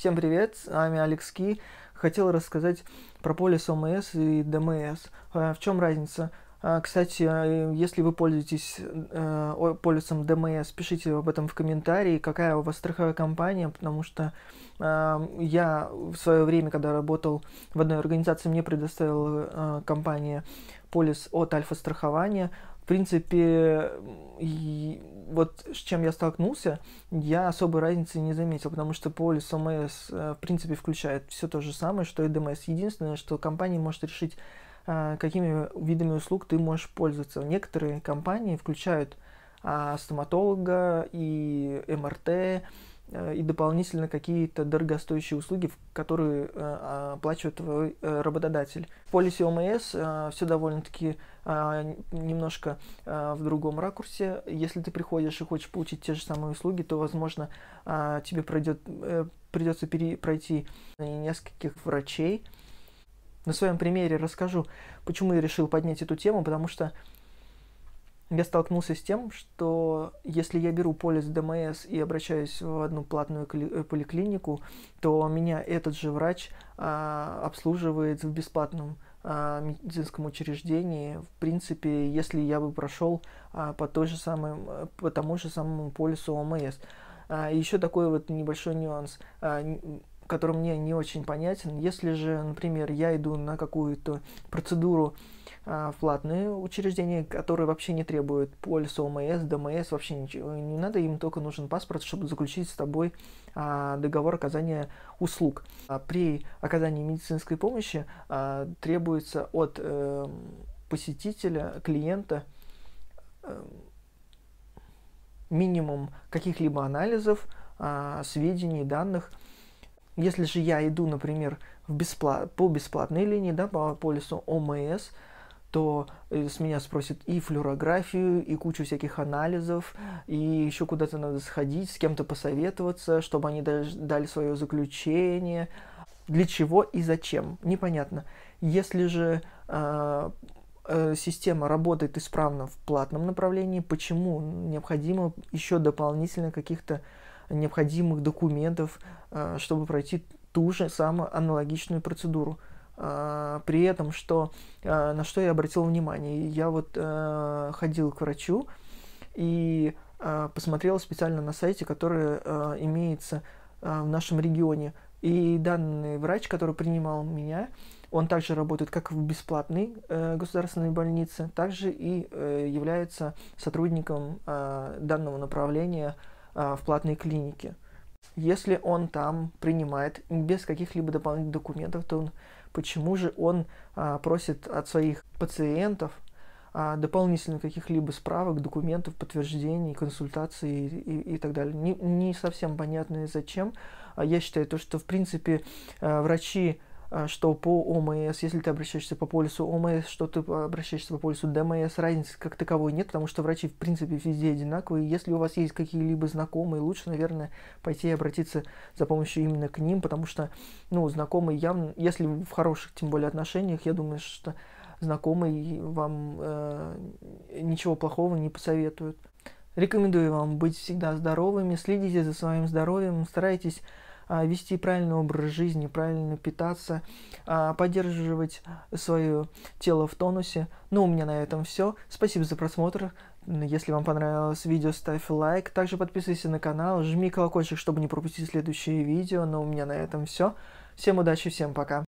Всем привет, с вами Алекс Ки. Хотел рассказать про полис ОМС и ДМС. А, в чем разница? А, кстати, э, если вы пользуетесь э, полисом ДМС, пишите об этом в комментарии, какая у вас страховая компания, потому что а, я в свое время, когда работал в одной организации, мне предоставила компания полис от Альфа страхования, принципе, и вот с чем я столкнулся, я особой разницы не заметил, потому что полис ОМС, э, в принципе, включает все то же самое, что и ДМС. Единственное, что компания может решить, э, какими видами услуг ты можешь пользоваться. Некоторые компании включают а, стоматолога и МРТ, Э, и дополнительно какие-то дорогостоящие услуги, которые э, а, оплачивает твой э, работодатель. В полисе ОМС все довольно-таки немножко в другом ракурсе. Если ты приходишь и хочешь получить те же самые услуги, то, возможно, тебе пройдет, придется пере, пройти нескольких врачей. На своем примере расскажу, почему я решил поднять эту тему, потому что я столкнулся с тем, что если я беру полис ДМС и обращаюсь в одну платную э, поликлинику, то меня этот же врач а, обслуживает в бесплатном а, медицинском учреждении. В принципе, если я бы прошел а, по, той же самой, э, по тому же самому полису ОМС. А, еще такой вот небольшой нюанс. А, который мне не очень понятен. Если же, например, я иду на какую-то процедуру а, в платные учреждения, которые вообще не требуют полиса ОМС, ДМС, вообще ничего не надо, им только нужен паспорт, чтобы заключить с тобой а, договор оказания услуг. А при оказании медицинской помощи а, требуется от э, посетителя, клиента э, минимум каких-либо анализов, а, сведений, данных – если же я иду, например, в бесплат... по бесплатной линии, да, по полису ОМС, то э, с меня спросят и флюорографию, и кучу всяких анализов, и еще куда-то надо сходить, с кем-то посоветоваться, чтобы они дали свое заключение. Для чего и зачем? Непонятно. Если же а, э, система работает исправно в платном направлении, почему необходимо еще дополнительно каких-то необходимых документов, э, чтобы пройти ту же самую аналогичную процедуру. А, при этом, что, э, на что я обратил внимание, я вот э, ходил к врачу и посмотрел специально на сайте, который имеется в нашем регионе. И данный врач, который принимал меня, он также работает как в бесплатной э, государственной больнице, также и э, является сотрудником э, данного направления а, в платной клинике. Если он там принимает без каких-либо дополнительных документов, то он, почему же он э, просит от своих пациентов а дополнительно каких-либо справок, документов, подтверждений, консультаций и, и, и так далее. Не, не совсем понятно и зачем. А я считаю то, что в принципе врачи а, что по ОМС, если ты обращаешься по полису ОМС, что ты обращаешься по полису ДМС, разницы как таковой нет, потому что врачи в принципе везде одинаковые. Если у вас есть какие-либо знакомые, лучше, наверное, пойти и обратиться за помощью именно к ним, потому что, ну, знакомые явно, если в хороших, тем более, отношениях, я думаю, что знакомые вам э, ничего плохого не посоветуют. Рекомендую вам быть всегда здоровыми, следите за своим здоровьем, старайтесь а, вести правильный образ жизни, правильно питаться, а, поддерживать свое тело в тонусе. Ну, у меня на этом все. Спасибо за просмотр. Если вам понравилось видео, ставь лайк. Также подписывайся на канал, жми колокольчик, чтобы не пропустить следующие видео. Но ну, у меня на этом все. Всем удачи, всем пока.